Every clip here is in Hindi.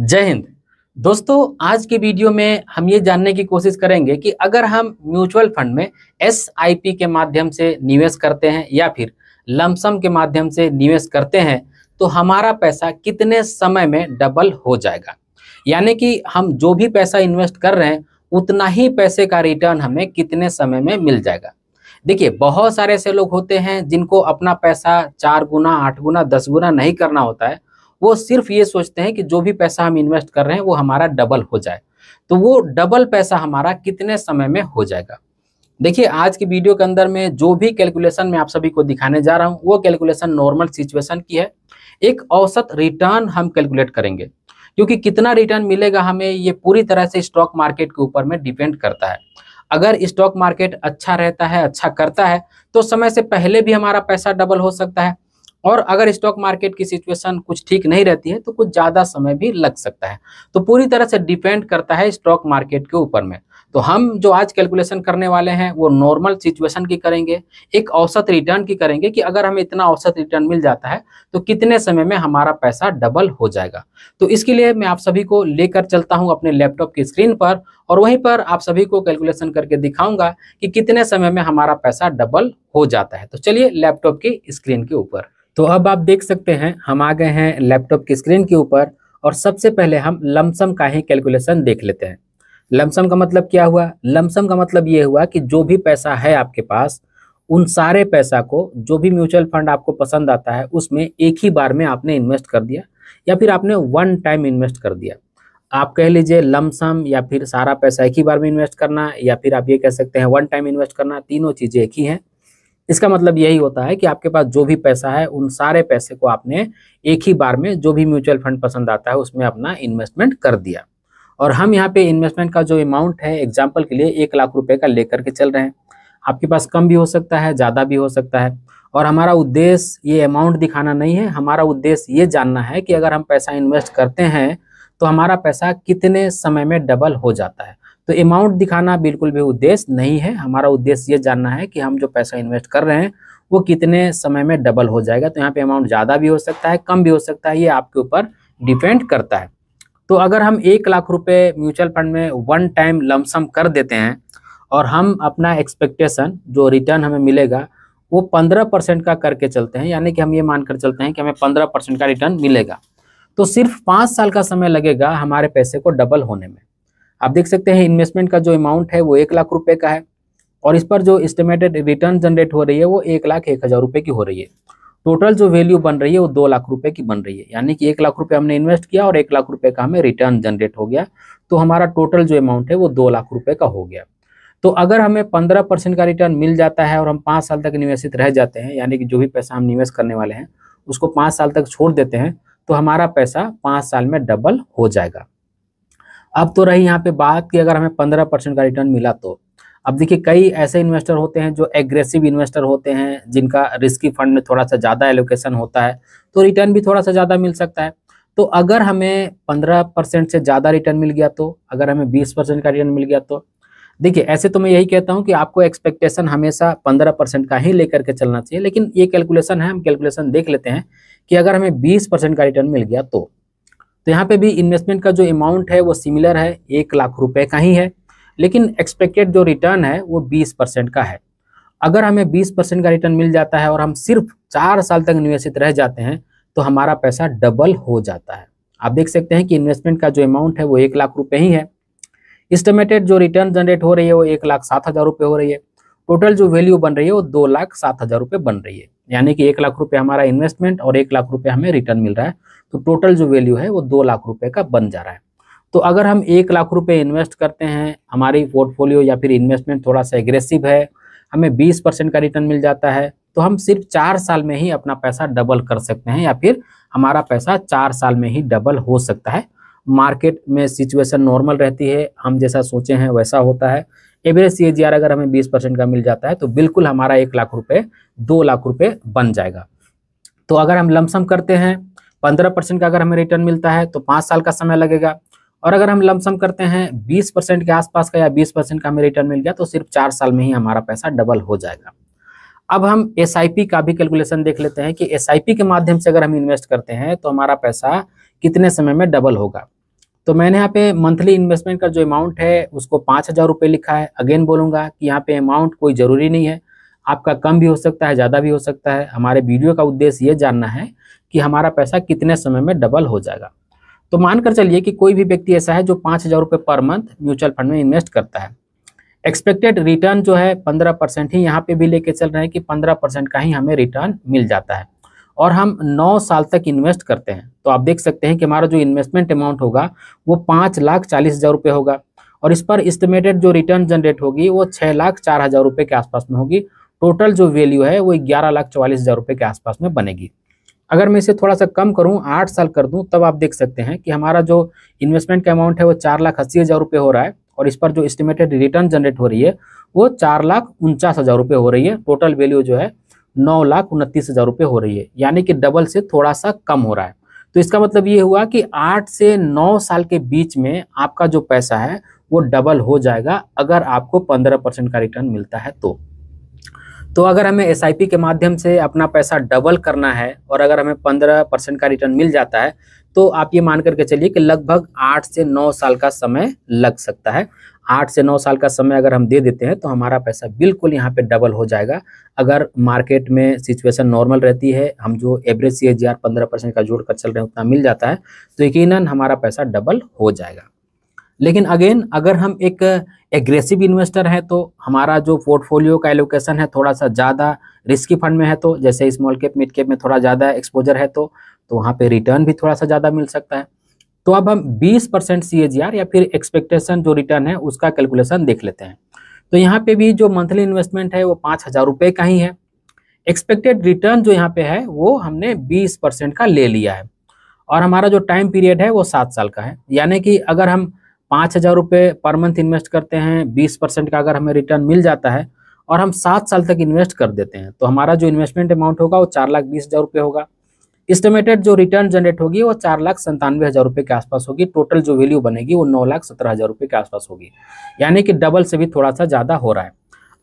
जय हिंद दोस्तों आज की वीडियो में हम ये जानने की कोशिश करेंगे कि अगर हम म्यूचुअल फंड में एस के माध्यम से निवेश करते हैं या फिर लमसम के माध्यम से निवेश करते हैं तो हमारा पैसा कितने समय में डबल हो जाएगा यानी कि हम जो भी पैसा इन्वेस्ट कर रहे हैं उतना ही पैसे का रिटर्न हमें कितने समय में मिल जाएगा देखिए बहुत सारे ऐसे लोग होते हैं जिनको अपना पैसा चार गुना आठ गुना दस गुना नहीं करना होता है वो सिर्फ ये सोचते हैं कि जो भी पैसा हम इन्वेस्ट कर रहे हैं वो हमारा डबल हो जाए तो वो डबल पैसा हमारा कितने समय में हो जाएगा देखिए आज की वीडियो के अंदर में जो भी कैलकुलेशन मैं आप सभी को दिखाने जा रहा हूँ वो कैलकुलेशन नॉर्मल सिचुएशन की है एक औसत रिटर्न हम कैलकुलेट करेंगे क्योंकि कितना रिटर्न मिलेगा हमें ये पूरी तरह से स्टॉक मार्केट के ऊपर में डिपेंड करता है अगर स्टॉक मार्केट अच्छा रहता है अच्छा करता है तो समय से पहले भी हमारा पैसा डबल हो सकता है और अगर स्टॉक मार्केट की सिचुएशन कुछ ठीक नहीं रहती है तो कुछ ज़्यादा समय भी लग सकता है तो पूरी तरह से डिपेंड करता है स्टॉक मार्केट के ऊपर में तो हम जो आज कैलकुलेशन करने वाले हैं वो नॉर्मल सिचुएशन की करेंगे एक औसत रिटर्न की करेंगे कि अगर हमें इतना औसत रिटर्न मिल जाता है तो कितने समय में हमारा पैसा डबल हो जाएगा तो इसके लिए मैं आप सभी को लेकर चलता हूं अपने लैपटॉप की स्क्रीन पर और वहीं पर आप सभी को कैलकुलेशन करके दिखाऊंगा कि कितने समय में हमारा पैसा डबल हो जाता है तो चलिए लैपटॉप की स्क्रीन के ऊपर तो अब आप देख सकते हैं हम आ गए हैं लैपटॉप की स्क्रीन के ऊपर और सबसे पहले हम लमसम का ही कैलकुलेशन देख लेते हैं लमसम का मतलब क्या हुआ लमसम का मतलब ये हुआ कि जो भी पैसा है आपके पास उन सारे पैसा को जो भी म्यूचुअल फंड आपको पसंद आता है उसमें एक ही बार में आपने इन्वेस्ट कर दिया या फिर आपने वन टाइम इन्वेस्ट कर दिया आप कह लीजिए लमसम या फिर सारा पैसा एक ही बार में इन्वेस्ट करना या फिर आप ये कह सकते हैं वन टाइम इन्वेस्ट करना तीनों चीज़ें एक ही हैं इसका मतलब यही होता है कि आपके पास जो भी पैसा है उन सारे पैसे को आपने एक ही बार में जो भी म्यूचुअल फंड पसंद आता है उसमें अपना इन्वेस्टमेंट कर दिया और हम यहाँ पे इन्वेस्टमेंट का जो अमाउंट है एग्जाम्पल के लिए एक लाख रुपये का लेकर के चल रहे हैं आपके पास कम भी हो सकता है ज़्यादा भी हो सकता है और हमारा उद्देश्य ये अमाउंट दिखाना नहीं है हमारा उद्देश्य ये जानना है कि अगर हम पैसा इन्वेस्ट करते हैं तो हमारा पैसा कितने समय में डबल हो जाता है तो अमाउंट दिखाना बिल्कुल भी उद्देश्य नहीं है हमारा उद्देश्य ये जानना है कि हम जो पैसा इन्वेस्ट कर रहे हैं वो कितने समय में डबल हो जाएगा तो यहाँ पे अमाउंट ज़्यादा भी हो सकता है कम भी हो सकता है ये आपके ऊपर डिपेंड करता है तो अगर हम एक लाख रुपए म्यूचुअल फंड में वन टाइम लमसम कर देते हैं और हम अपना एक्सपेक्टेशन जो रिटर्न हमें मिलेगा वो पंद्रह परसेंट का करके चलते हैं यानी कि हम ये मानकर चलते हैं कि हमें पंद्रह परसेंट का रिटर्न मिलेगा तो सिर्फ पाँच साल का समय लगेगा हमारे पैसे को डबल होने में आप देख सकते हैं इन्वेस्टमेंट का जो अमाउंट है वो एक लाख रुपये का है और इस पर जो एस्टिमेटेड रिटर्न जनरेट हो रही है वो एक लाख एक हज़ार रुपये की हो रही है टोटल जो वैल्यू बन रही है वो दो लाख रुपए की बन रही है यानी कि एक लाख रुपए हमने इन्वेस्ट किया और एक लाख रुपए का हमें रिटर्न जनरेट हो गया तो हमारा टोटल जो अमाउंट है वो दो लाख रुपए का हो गया तो अगर हमें पंद्रह परसेंट का रिटर्न मिल जाता है और हम पाँच साल तक निवेशित रह जाते हैं यानी कि जो भी पैसा हम निवेश करने वाले हैं उसको पाँच साल तक छोड़ देते हैं तो हमारा पैसा पाँच साल में डबल हो जाएगा अब तो रही यहाँ पे बात की अगर हमें पंद्रह परसेंट का रिटर्न मिला तो अब देखिए कई ऐसे इन्वेस्टर होते हैं जो एग्रेसिव इन्वेस्टर होते हैं जिनका रिस्की फंड में थोड़ा सा ज़्यादा एलोकेशन होता है तो रिटर्न भी थोड़ा सा ज़्यादा मिल सकता है तो अगर हमें पंद्रह परसेंट से ज़्यादा रिटर्न मिल गया तो अगर हमें बीस परसेंट का रिटर्न मिल गया तो देखिए ऐसे तो मैं यही कहता हूँ कि आपको एक्सपेक्टेशन हमेशा पंद्रह परसेंट का ही लेकर के चलना चाहिए लेकिन ये कैलकुलेशन है हम कैलकुलेशन देख लेते हैं कि अगर हमें बीस परसेंट का रिटर्न मिल गया तो तो यहाँ पे भी इन्वेस्टमेंट का जो अमाउंट है वो सिमिलर है एक लाख रुपए का ही है लेकिन एक्सपेक्टेड जो रिटर्न है वो बीस परसेंट का है अगर हमें बीस परसेंट का रिटर्न मिल जाता है और हम सिर्फ चार साल तक निवेशित रह जाते हैं तो हमारा पैसा डबल हो जाता है आप देख सकते हैं कि इन्वेस्टमेंट का जो अमाउंट है वो एक लाख रुपये ही है इस्टिमेटेड जो रिटर्न जनरेट हो रही है वो एक लाख सात हज़ार रुपये हो रही है टोटल जो वैल्यू बन रही है वो दो लाख सात हज़ार रुपये बन रही है यानी कि एक लाख रुपए हमारा इन्वेस्टमेंट और एक लाख रुपये हमें रिटर्न मिल रहा है तो टोटल जो वैल्यू है वो दो लाख रुपए का बन जा रहा है तो अगर हम एक लाख रुपए इन्वेस्ट करते हैं हमारी पोर्टफोलियो या फिर इन्वेस्टमेंट थोड़ा सा एग्रेसिव है हमें बीस परसेंट का रिटर्न मिल जाता है तो हम सिर्फ चार साल में ही अपना पैसा डबल कर सकते हैं या फिर हमारा पैसा चार साल में ही डबल हो सकता है मार्केट में सिचुएशन नॉर्मल रहती है हम जैसा सोचे हैं वैसा होता है एवरेज सी अगर हमें बीस परसेंट का मिल जाता है तो बिल्कुल हमारा एक लाख रुपए दो लाख रुपए बन जाएगा तो अगर हम लमसम करते हैं पंद्रह परसेंट का अगर हमें रिटर्न मिलता है तो पाँच साल का समय लगेगा और अगर हम लमसम करते हैं बीस परसेंट के आसपास का या बीस परसेंट का हमें रिटर्न मिल गया तो सिर्फ चार साल में ही हमारा पैसा डबल हो जाएगा अब हम एस का भी कैलकुलेशन देख लेते हैं कि एस के माध्यम से अगर हम इन्वेस्ट करते हैं तो हमारा पैसा कितने समय में डबल होगा तो मैंने यहाँ पे मंथली इन्वेस्टमेंट का जो अमाउंट है उसको पाँच हज़ार रुपये लिखा है अगेन बोलूँगा कि यहाँ पे अमाउंट कोई ज़रूरी नहीं है आपका कम भी हो सकता है ज़्यादा भी हो सकता है हमारे वीडियो का उद्देश्य ये जानना है कि हमारा पैसा कितने समय में डबल हो जाएगा तो मानकर चलिए कि कोई भी व्यक्ति ऐसा है जो पाँच हज़ार रुपये पर मंथ म्यूचुअल फंड में इन्वेस्ट करता है एक्सपेक्टेड रिटर्न जो है पंद्रह परसेंट ही यहाँ पे भी लेके चल रहे हैं कि पंद्रह परसेंट का ही हमें रिटर्न मिल जाता है और हम नौ साल तक इन्वेस्ट करते हैं तो आप देख सकते हैं कि हमारा जो इन्वेस्टमेंट अमाउंट होगा वो पाँच लाख चालीस हज़ार रुपये होगा और इस पर इस्टिमेटेड जो रिटर्न जनरेट होगी वो छः लाख चार हज़ार रुपये के आसपास में होगी टोटल जो वैल्यू है वो ग्यारह लाख चवालीस हज़ार रुपये के आसपास में बनेगी अगर मैं इसे थोड़ा सा कम करूँ आठ साल कर दूँ तब आप देख सकते हैं कि हमारा जो इन्वेस्टमेंट का अमाउंट है वो चार लाख अस्सी हज़ार रुपये हो रहा है और इस पर जो एस्टिमेटेड रिटर्न जनरेट हो रही है वो चार लाख उनचास हज़ार रुपये हो रही है टोटल वैल्यू जो है नौ लाख उनतीस हज़ार रुपये हो रही है यानी कि डबल से थोड़ा सा कम हो रहा है तो इसका मतलब ये हुआ कि आठ से नौ साल के बीच में आपका जो पैसा है वो डबल हो जाएगा अगर आपको पंद्रह परसेंट का रिटर्न मिलता है तो तो अगर हमें एस के माध्यम से अपना पैसा डबल करना है और अगर हमें पंद्रह परसेंट का रिटर्न मिल जाता है तो आप ये मान करके चलिए कि लगभग आठ से नौ साल का समय लग सकता है आठ से नौ साल का समय अगर हम दे देते हैं तो हमारा पैसा बिल्कुल यहाँ पे डबल हो जाएगा अगर मार्केट में सिचुएशन नॉर्मल रहती है हम जो एवरेज सी एच पंद्रह परसेंट का जोड़ कर चल रहे हैं उतना मिल जाता है तो यकीन हमारा पैसा डबल हो जाएगा लेकिन अगेन अगर हम एक एग्रेसिव इन्वेस्टर हैं तो हमारा जो पोर्टफोलियो का एलोकेशन है थोड़ा सा ज़्यादा रिस्की फंड में है तो जैसे स्मॉल कैप मिड कैप में थोड़ा ज़्यादा एक्सपोजर है तो तो वहाँ पे रिटर्न भी थोड़ा सा ज़्यादा मिल सकता है तो अब हम 20 परसेंट सी या फिर एक्सपेक्टेशन जो रिटर्न है उसका कैलकुलेशन देख लेते हैं तो यहाँ पे भी जो मंथली इन्वेस्टमेंट है वो पाँच हज़ार रुपये का ही है एक्सपेक्टेड रिटर्न जो यहाँ पे है वो हमने बीस परसेंट का ले लिया है और हमारा जो टाइम पीरियड है वो सात साल का है यानी कि अगर हम पाँच हजार रुपये पर मंथ इन्वेस्ट करते हैं बीस परसेंट का अगर हमें रिटर्न मिल जाता है और हम सात साल तक इन्वेस्ट कर देते हैं तो हमारा जो इन्वेस्टमेंट अमाउंट होगा वो चार लाख बीस हज़ार रुपये होगा इस्टिमेटेड जो रिटर्न जनरेट होगी वो चार लाख संतानवे हज़ार रुपये के आसपास होगी टोटल जो वैल्यू बनेगी वो नौ लाख सत्रह हज़ार रुपये के आसपास होगी यानी कि डबल से भी थोड़ा सा ज़्यादा हो रहा है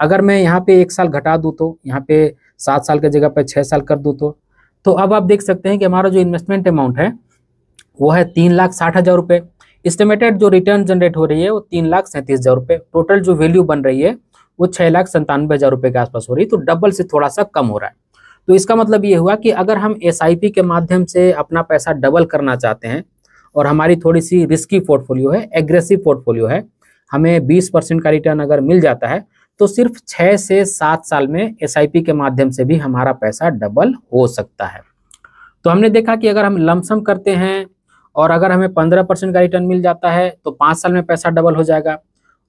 अगर मैं यहाँ पे एक साल घटा दूँ तो यहाँ पे सात साल की जगह पर छः साल कर दूँ तो तो अब आप देख सकते हैं कि हमारा जो इन्वेस्टमेंट अमाउंट है वो है तीन लाख साठ हज़ार रुपये इस्टिमेटेड जो रिटर्न जनरेट हो रही है वो तीन लाख सैंतीस हज़ार रुपये टोटल जो वैल्यू बन रही है वो छः लाख संतानवे हज़ार रुपये के आसपास हो रही है तो डबल से थोड़ा सा कम हो रहा है तो इसका मतलब ये हुआ कि अगर हम एस के माध्यम से अपना पैसा डबल करना चाहते हैं और हमारी थोड़ी सी रिस्की पोर्टफोलियो है एग्रेसिव पोर्टफोलियो है हमें बीस परसेंट का रिटर्न अगर मिल जाता है तो सिर्फ छः से सात साल में एस के माध्यम से भी हमारा पैसा डबल हो सकता है तो हमने देखा कि अगर हम लमसम करते हैं और अगर हमें पंद्रह परसेंट का रिटर्न मिल जाता है तो पाँच साल में पैसा डबल हो जाएगा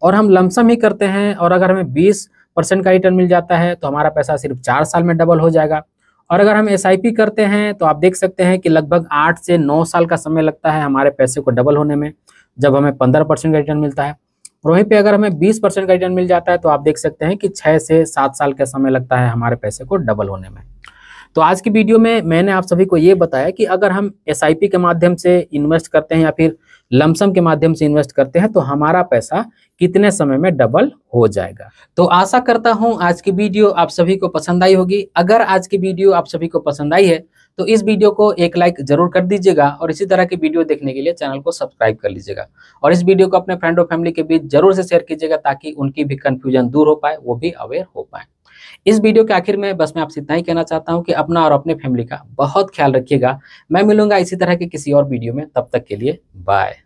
और हम लमसम ही करते हैं और अगर हमें बीस परसेंट का रिटर्न मिल जाता है तो हमारा पैसा सिर्फ चार साल में डबल हो जाएगा और अगर हम एस करते हैं तो आप देख सकते हैं कि लगभग आठ से नौ साल का समय लगता है हमारे पैसे को डबल होने में जब हमें पंद्रह परसेंट का रिटर्न मिलता है और वहीं पर अगर हमें बीस परसेंट का रिटर्न मिल जाता है तो आप देख सकते हैं कि छः से सात साल का समय लगता है हमारे पैसे को डबल होने में तो आज की वीडियो में मैंने आप सभी को ये बताया कि अगर हम एस के माध्यम से इन्वेस्ट करते हैं या फिर लमसम के माध्यम से इन्वेस्ट करते हैं तो हमारा पैसा कितने समय में डबल हो जाएगा तो आशा करता हूं आज की वीडियो आप सभी को पसंद आई होगी अगर आज की वीडियो आप सभी को पसंद आई है तो इस वीडियो को एक लाइक जरूर कर दीजिएगा और इसी तरह की वीडियो देखने के लिए चैनल को सब्सक्राइब कर लीजिएगा और इस वीडियो को अपने फ्रेंड और फैमिली के बीच जरूर से शेयर कीजिएगा ताकि उनकी भी कंफ्यूजन दूर हो पाए वो भी अवेयर हो पाए इस वीडियो के आखिर में बस मैं आपसे इतना ही कहना चाहता हूँ कि अपना और अपने फैमिली का बहुत ख्याल रखिएगा मैं मिलूंगा इसी तरह के किसी और वीडियो में तब तक के लिए बाय